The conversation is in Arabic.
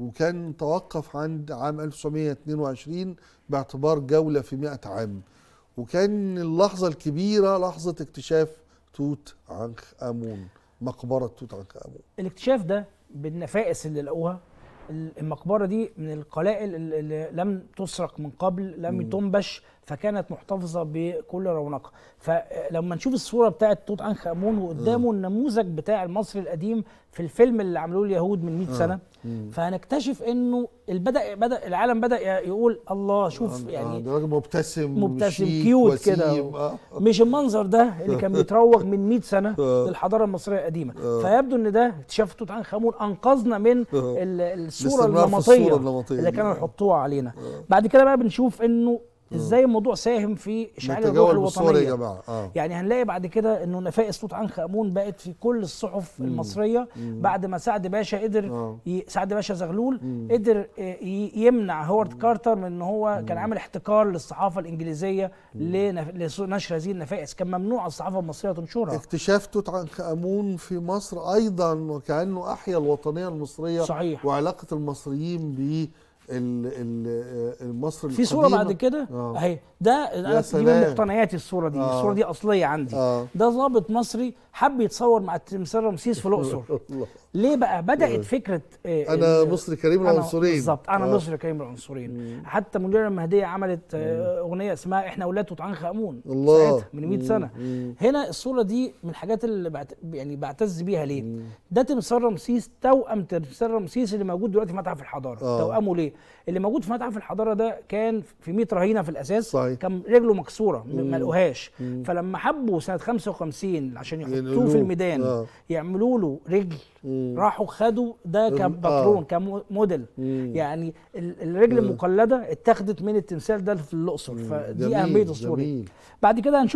وكان توقف عند عام 1922 باعتبار جولة في 100 عام وكان اللحظة الكبيرة لحظة اكتشاف توت عنخ آمون مقبرة توت عنخ آمون الاكتشاف ده بالنفائس اللي لقوها المقبره دي من القلائل اللي لم تسرق من قبل لم تنبش فكانت محتفظه بكل رونقها فلما نشوف الصوره بتاعه توت عنخ امون وقدامه النموذج بتاع المصري القديم في الفيلم اللي عملوه اليهود من 100 سنه فهنكتشف انه بدا بدا العالم بدا يقول الله شوف آه، يعني آه، ده راجل مبتسم مبتسم كيوت كده آه. مش المنظر ده اللي كان بيتروج من 100 سنه للحضاره المصريه القديمه فيبدو ان ده اكتشاف توت عنخ امون انقذنا من الصوره النمطيه اللي كانوا يحطوها علينا بعد كده بقى بنشوف انه ازاي الموضوع ساهم في اشعال الروح الوطنيه يا جماعه آه. يعني هنلاقي بعد كده انه نفائس توت عنخ امون بقت في كل الصحف مم. المصريه مم. بعد ما سعد باشا قدر آه. ي... سعد باشا زغلول مم. قدر آه، ي... يمنع هوارد كارتر من ان هو مم. كان عامل احتكار للصحافه الانجليزيه لنف... لنشر هذه النفائس كان ممنوع الصحافه المصريه تنشرها اكتشاف توت عنخ امون في مصر ايضا وكانه احيا الوطنيه المصريه صحيح. وعلاقه المصريين ب آه، مصر في صوره بعد كده آه. اهي ده انا دي من مقتنياتي الصوره دي آه. الصوره دي اصليه عندي آه. ده ضابط مصري حب يتصور مع التمثال رمسيس في الاقصر ليه بقى بدات آه. فكره آه انا مصري كريم العنصرين بالظبط انا آه. مصري كريم العنصرين حتى منيره المهديه عملت آه اغنيه اسمها احنا اولاد توت عنخ امون الله ساعتها من 100 سنه مم. هنا الصوره دي من الحاجات اللي بعت... يعني بعتز بيها ليه مم. ده تمثال رمسيس توأم تمثال رمسيس اللي موجود دلوقتي في متحف الحضاره آه. توأمه ليه اللي موجود في متحف الحضاره ده كان في 100 رهينه في الاساس صحيح. أيوة. كان رجله مكسوره ما لقوهاش فلما حبوا سنه 55 عشان يحطوه في الميدان آه. يعملوا له رجل مم. راحوا خدوا ده كباترون آه. كموديل يعني الرجل آه. المقلده اتاخدت من التمثال ده في الاقصر فدي اهميه الصوره بعد كده هنشوف